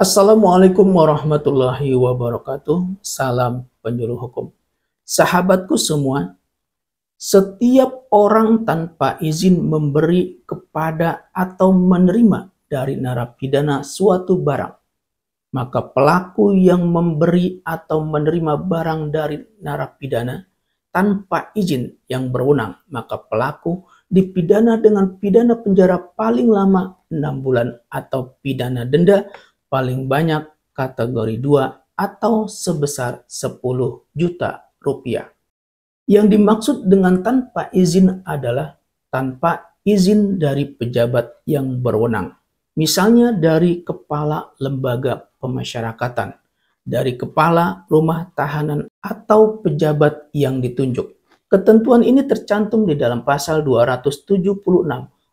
Assalamualaikum warahmatullahi wabarakatuh. Salam penjuru hukum. Sahabatku semua, setiap orang tanpa izin memberi kepada atau menerima dari narapidana suatu barang, maka pelaku yang memberi atau menerima barang dari narapidana tanpa izin yang berwenang, maka pelaku dipidana dengan pidana penjara paling lama 6 bulan atau pidana denda paling banyak kategori 2 atau sebesar 10 juta rupiah. Yang dimaksud dengan tanpa izin adalah tanpa izin dari pejabat yang berwenang. Misalnya dari kepala lembaga pemasyarakatan, dari kepala rumah tahanan atau pejabat yang ditunjuk. Ketentuan ini tercantum di dalam pasal 276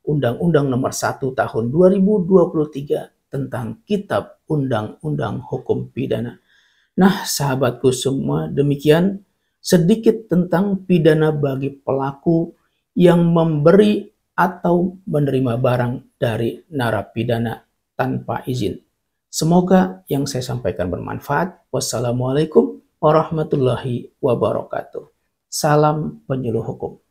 Undang-Undang Nomor 1 Tahun 2023 tentang Kitab Undang-Undang Hukum Pidana. Nah, sahabatku semua, demikian sedikit tentang pidana bagi pelaku yang memberi atau menerima barang dari narapidana tanpa izin. Semoga yang saya sampaikan bermanfaat. Wassalamualaikum warahmatullahi wabarakatuh. Salam penyuluh hukum.